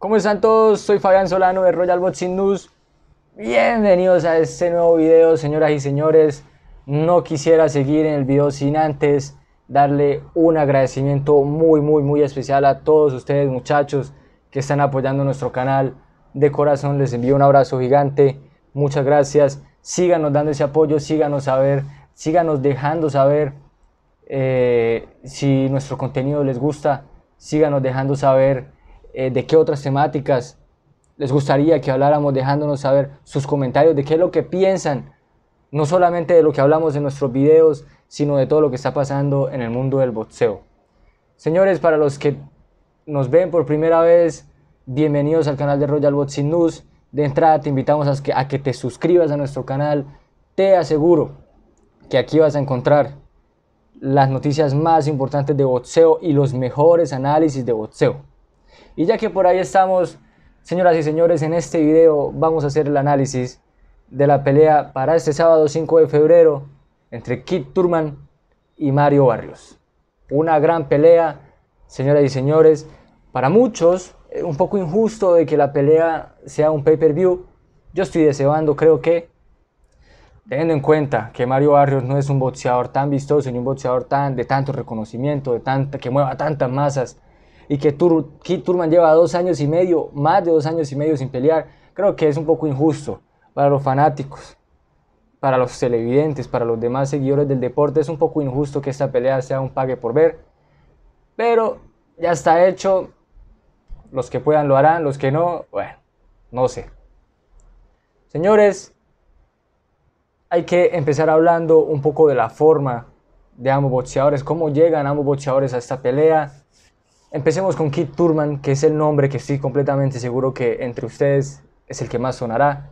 ¿Cómo están todos? Soy Fabián Solano de Royal Boxing News. Bienvenidos a este nuevo video, señoras y señores. No quisiera seguir en el video sin antes darle un agradecimiento muy, muy, muy especial a todos ustedes, muchachos, que están apoyando nuestro canal. De corazón les envío un abrazo gigante. Muchas gracias. Síganos dando ese apoyo, síganos a ver, síganos dejando saber eh, si nuestro contenido les gusta. Síganos dejando saber eh, de qué otras temáticas les gustaría que habláramos, dejándonos saber sus comentarios, de qué es lo que piensan, no solamente de lo que hablamos en nuestros videos, sino de todo lo que está pasando en el mundo del boxeo. Señores, para los que nos ven por primera vez, bienvenidos al canal de Royal Boxing News. De entrada te invitamos a que, a que te suscribas a nuestro canal. Te aseguro que aquí vas a encontrar las noticias más importantes de boxeo y los mejores análisis de boxeo. Y ya que por ahí estamos, señoras y señores, en este video vamos a hacer el análisis de la pelea para este sábado 5 de febrero entre Kit Turman y Mario Barrios. Una gran pelea, señoras y señores. Para muchos, eh, un poco injusto de que la pelea sea un pay-per-view. Yo estoy deseando, creo que, teniendo en cuenta que Mario Barrios no es un boxeador tan vistoso ni un boxeador tan, de tanto reconocimiento, de tanta, que mueva tantas masas, y que Tur Turman lleva dos años y medio, más de dos años y medio sin pelear, creo que es un poco injusto para los fanáticos, para los televidentes, para los demás seguidores del deporte. Es un poco injusto que esta pelea sea un pague por ver, pero ya está hecho. Los que puedan lo harán, los que no, bueno, no sé. Señores, hay que empezar hablando un poco de la forma de ambos boxeadores, cómo llegan ambos boxeadores a esta pelea Empecemos con Keith Turman, que es el nombre que estoy completamente seguro que entre ustedes es el que más sonará.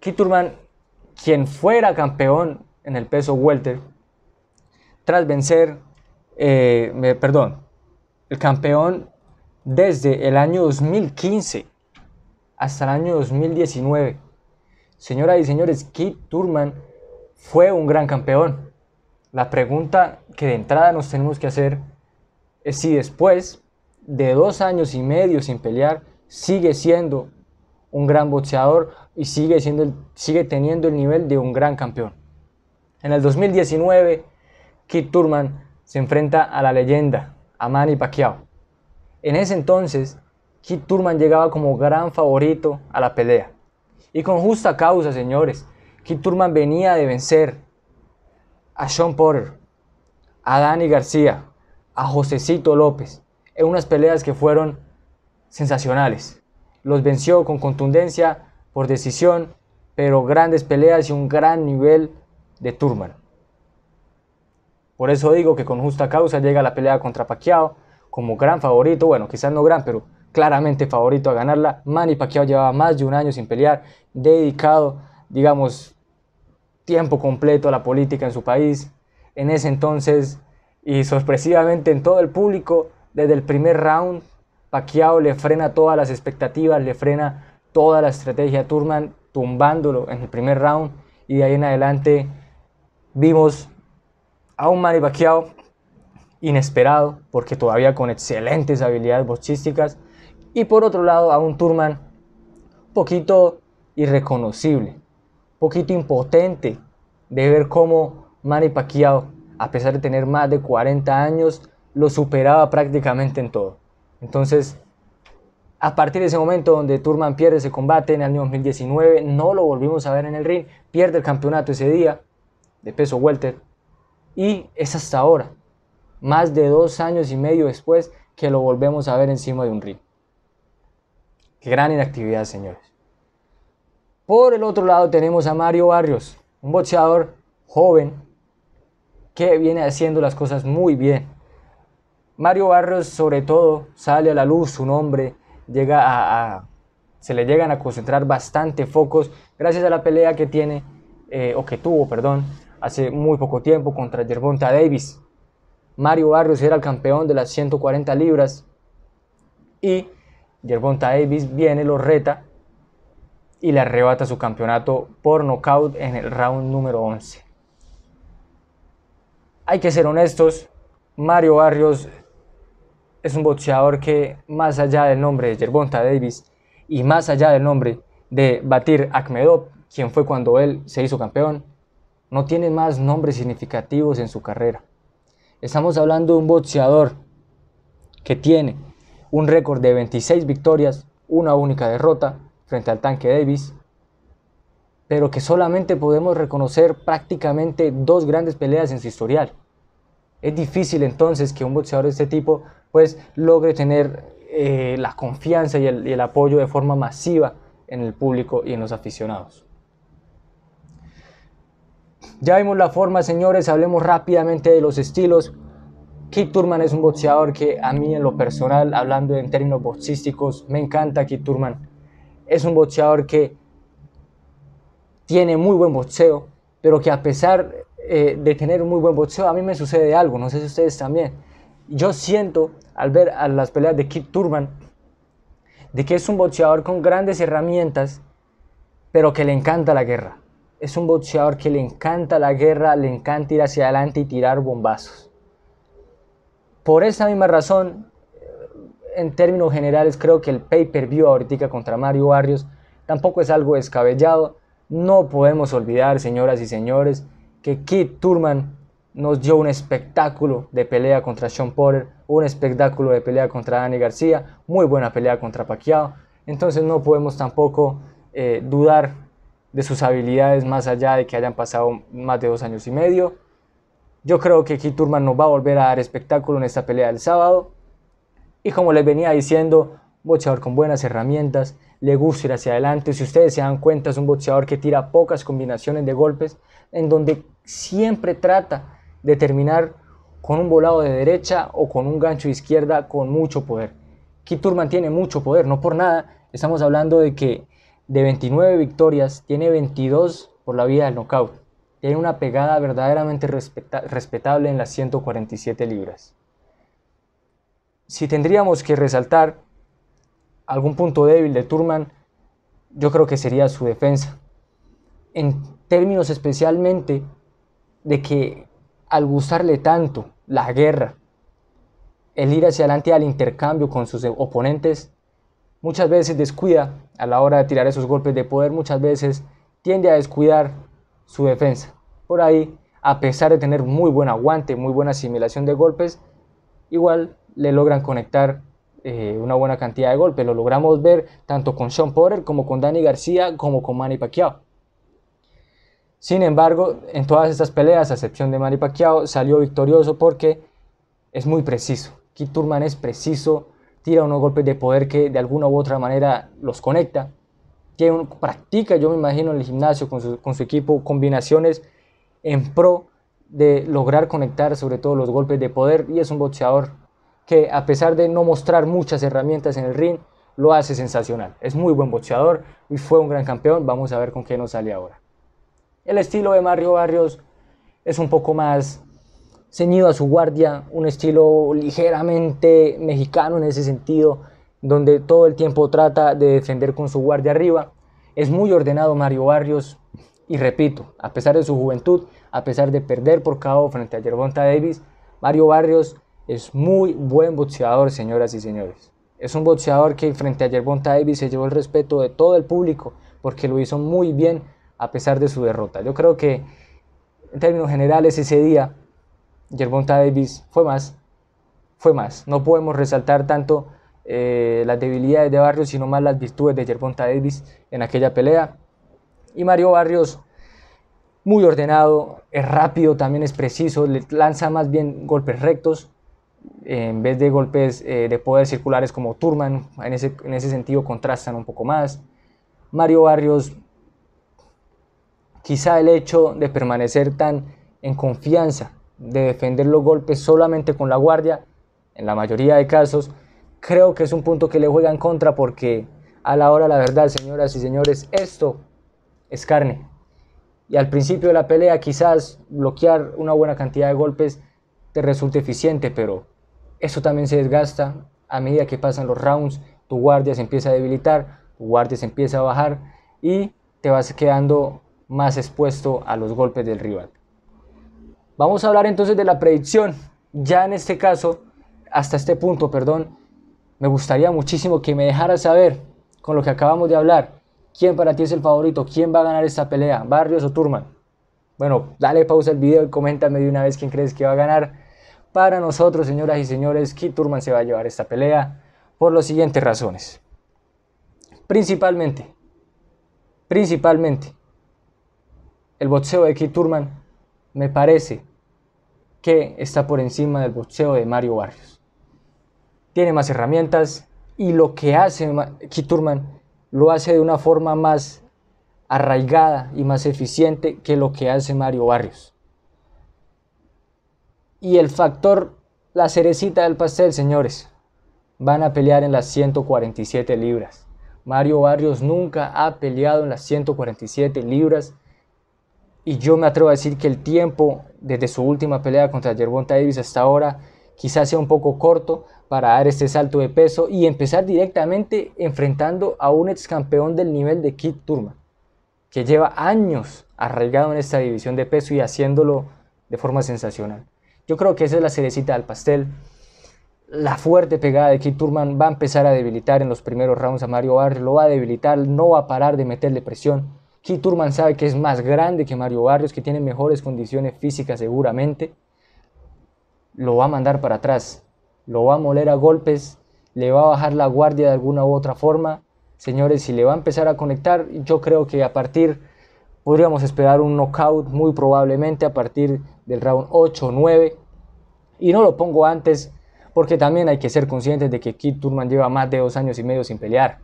Keith Turman, quien fuera campeón en el peso welter, tras vencer, eh, perdón, el campeón desde el año 2015 hasta el año 2019. Señoras y señores, Keith Turman fue un gran campeón. La pregunta que de entrada nos tenemos que hacer es eh, si después de dos años y medio sin pelear sigue siendo un gran boxeador y sigue, siendo sigue teniendo el nivel de un gran campeón. En el 2019, kit Turman se enfrenta a la leyenda, a Manny Pacquiao. En ese entonces, kit Turman llegaba como gran favorito a la pelea. Y con justa causa, señores, Keith Turman venía de vencer a Sean Porter, a Danny García, a Josecito López en unas peleas que fueron sensacionales. Los venció con contundencia, por decisión, pero grandes peleas y un gran nivel de Turman. Por eso digo que con justa causa llega la pelea contra Pacquiao como gran favorito, bueno, quizás no gran, pero claramente favorito a ganarla. Manny Pacquiao llevaba más de un año sin pelear, dedicado, digamos, tiempo completo a la política en su país. En ese entonces y sorpresivamente en todo el público, desde el primer round, Pacquiao le frena todas las expectativas, le frena toda la estrategia a Turman, tumbándolo en el primer round. Y de ahí en adelante vimos a un Manny Pacquiao inesperado, porque todavía con excelentes habilidades boxísticas. Y por otro lado, a un Turman poquito irreconocible, poquito impotente de ver cómo Manny Pacquiao a pesar de tener más de 40 años, lo superaba prácticamente en todo. Entonces, a partir de ese momento donde Turman pierde ese combate en el año 2019, no lo volvimos a ver en el ring, pierde el campeonato ese día de peso welter y es hasta ahora, más de dos años y medio después, que lo volvemos a ver encima de un ring. Qué gran inactividad, señores. Por el otro lado tenemos a Mario Barrios, un boxeador joven que viene haciendo las cosas muy bien. Mario Barrios sobre todo sale a la luz, su nombre llega a, se le llegan a concentrar bastante focos gracias a la pelea que tiene eh, o que tuvo, perdón, hace muy poco tiempo contra Gervonta Davis. Mario Barrios era el campeón de las 140 libras y Gervonta Davis viene, lo reta y le arrebata su campeonato por nocaut en el round número 11. Hay que ser honestos, Mario Barrios es un boxeador que más allá del nombre de Yerbonta Davis y más allá del nombre de Batir Akmedov, quien fue cuando él se hizo campeón, no tiene más nombres significativos en su carrera. Estamos hablando de un boxeador que tiene un récord de 26 victorias, una única derrota frente al tanque Davis, pero que solamente podemos reconocer prácticamente dos grandes peleas en su historial. Es difícil entonces que un boxeador de este tipo pues logre tener eh, la confianza y el, apoyo de forma masiva en el público y en los aficionados. Ya vimos la forma, señores, hablemos rápidamente de los estilos. Keith Turman es un boxeador que a mí en lo personal, hablando en términos boxísticos, me encanta Keith Turman. Es un boxeador que tiene muy buen boxeo, pero que a pesar eh, de tener un muy buen boxeo, a mí me sucede algo, no sé si ustedes también. Yo siento al ver a las peleas de kit Turban, de que es un boxeador con grandes herramientas, pero que le encanta la guerra. Es un boxeador que le encanta la guerra, le encanta ir hacia adelante y tirar bombazos. Por esa misma razón, en términos generales, creo que el pay-per-view ahorita contra Mario Barrios tampoco es algo descabellado no podemos olvidar, señoras y señores, que Keith Turman nos dio un espectáculo de pelea contra Sean Porter, un espectáculo de pelea contra Dani García, muy buena pelea contra Pacquiao. Entonces no podemos tampoco eh, dudar de sus habilidades más allá de que hayan pasado más de dos años y medio. Yo creo que Keith Turman nos va a volver a dar espectáculo en esta pelea del sábado. Y como les venía diciendo, boxeador con buenas herramientas, le gusta ir hacia adelante. Si ustedes se dan cuenta, es un boxeador que tira pocas combinaciones de golpes, en donde siempre trata de terminar con un volado de derecha o con un gancho de izquierda con mucho poder. Kiturman tiene mucho poder, no por nada. Estamos hablando de que de 29 victorias, tiene 22 por la vía del knockout. Tiene una pegada verdaderamente respetable en las 147 libras. Si tendríamos que resaltar algún punto débil de Turman, yo creo que sería su defensa. En términos especialmente de que al gustarle tanto la guerra, el ir hacia adelante al intercambio con sus oponentes, muchas veces descuida a la hora de tirar esos golpes de poder, muchas veces tiende a descuidar su defensa. Por ahí, a pesar de tener muy buen aguante, muy buena asimilación de golpes, igual le logran conectar eh, una buena cantidad de golpes. Lo logramos ver tanto con Sean Porter como con Danny García como con Manny Pacquiao. Sin embargo, en todas estas peleas, a excepción de Manny Pacquiao, salió victorioso porque es muy preciso. Keith Turman es preciso, tira unos golpes de poder que de alguna u otra manera los conecta. que practica, yo me imagino, en el gimnasio con su, con su equipo combinaciones en pro de lograr conectar sobre todo los golpes de poder y es un boxeador que a pesar de no mostrar muchas herramientas en el ring, lo hace sensacional. Es muy buen boxeador y fue un gran campeón. Vamos a ver con qué nos sale ahora. El estilo de Mario Barrios es un poco más ceñido a su guardia, un estilo ligeramente mexicano en ese sentido, donde todo el tiempo trata de defender con su guardia arriba. Es muy ordenado Mario Barrios y repito, a pesar de su juventud, a pesar de perder por KO frente a Gervonta Davis, Mario Barrios es muy buen boxeador, señoras y señores. Es un boxeador que frente a Yerbonta Davis se llevó el respeto de todo el público porque lo hizo muy bien a pesar de su derrota. Yo creo que en términos generales ese día Yerbonta Davis fue más, fue más. No podemos resaltar tanto eh, las debilidades de Barrios, sino más las virtudes de Yerbonta Davis en aquella pelea. Y Mario Barrios, muy ordenado, es rápido, también es preciso, le lanza más bien golpes rectos, en vez de golpes eh, de poder circulares como Turman, en ese, en ese sentido contrastan un poco más. Mario Barrios, quizá el hecho de permanecer tan en confianza, de defender los golpes solamente con la guardia, en la mayoría de casos, creo que es un punto que le juega en contra porque a la hora, la verdad, señoras y señores, esto es carne. Y al principio de la pelea quizás bloquear una buena cantidad de golpes Resulta resulte eficiente, pero eso también se desgasta a medida que pasan los rounds, tu guardia se empieza a debilitar, tu guardia se empieza a bajar y te vas quedando más expuesto a los golpes del rival. Vamos a hablar entonces de la predicción. Ya en este caso, hasta este punto, perdón, me gustaría muchísimo que me dejaras saber con lo que acabamos de hablar. ¿Quién para ti es el favorito? ¿Quién va a ganar esta pelea? ¿Barrios o Turman? Bueno, dale pausa al video y coméntame de una vez quién crees que va a ganar. Para nosotros, señoras y señores, Keith Turman se va a llevar esta pelea por las siguientes razones. Principalmente, principalmente, el boxeo de Keith Turman me parece que está por encima del boxeo de Mario Barrios. Tiene más herramientas y lo que hace Keith Turman lo hace de una forma más arraigada y más eficiente que lo que hace Mario Barrios. Y el factor, la cerecita del pastel, señores. Van a pelear en las 147 libras. Mario Barrios nunca ha peleado en las 147 libras. Y yo me atrevo a decir que el tiempo desde su última pelea contra Gervonta Davis hasta ahora quizás sea un poco corto para dar este salto de peso y empezar directamente enfrentando a un ex campeón del nivel de Kit Turman, que lleva años arraigado en esta división de peso y haciéndolo de forma sensacional. Yo creo que esa es la cerecita del pastel. La fuerte pegada de Keith Turman va a empezar a debilitar en los primeros rounds a Mario Barrios, lo va a debilitar, no va a parar de meterle presión. Keith Turman sabe que es más grande que Mario Barrios, que tiene mejores condiciones físicas seguramente. Lo va a mandar para atrás, lo va a moler a golpes, le va a bajar la guardia de alguna u otra forma. Señores, si le va a empezar a conectar, yo creo que a partir Podríamos esperar un knockout muy probablemente a partir del round 8 o 9. Y no lo pongo antes porque también hay que ser conscientes de que Kid Turman lleva más de dos años y medio sin pelear.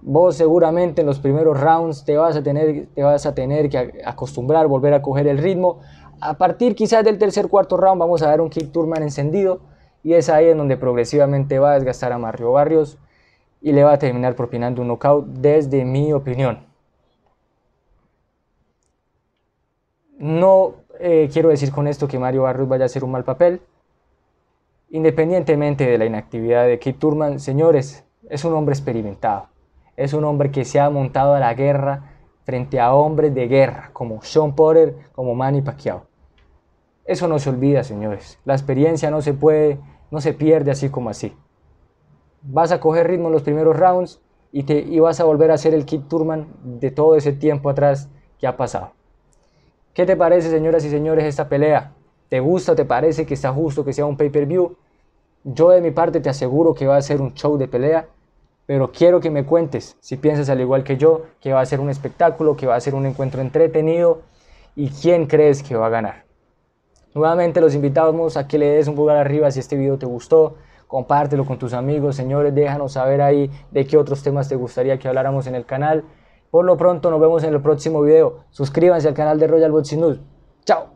Vos seguramente en los primeros rounds te vas a tener, te vas a tener que acostumbrar, volver a coger el ritmo. A partir quizás del tercer, cuarto round vamos a ver un Kid Turman encendido y es ahí en donde progresivamente va a desgastar a Mario Barrios y le va a terminar propinando un knockout desde mi opinión. No eh, quiero decir con esto que Mario Barros vaya a hacer un mal papel. Independientemente de la inactividad de Keith Turman, señores, es un hombre experimentado. Es un hombre que se ha montado a la guerra frente a hombres de guerra como Sean Potter, como Manny Pacquiao. Eso no se olvida, señores. La experiencia no se puede, no se pierde así como así. Vas a coger ritmo en los primeros rounds y, te, vas a volver a ser el kit Turman de todo ese tiempo atrás que ha pasado. ¿Qué te parece, señoras y señores, esta pelea? ¿Te gusta? ¿Te parece que está justo que sea un pay-per-view? Yo de mi parte te aseguro que va a ser un show de pelea, pero quiero que me cuentes si piensas al igual que yo que va a ser un espectáculo, que va a ser un encuentro entretenido y quién crees que va a ganar. Nuevamente los invitamos a que le des un pulgar arriba si este video te gustó, compártelo con tus amigos, señores, déjanos saber ahí de qué otros temas te gustaría que habláramos en el canal. Por lo pronto nos vemos en el próximo video. Suscríbanse al canal de Royal Boxing News. Chao.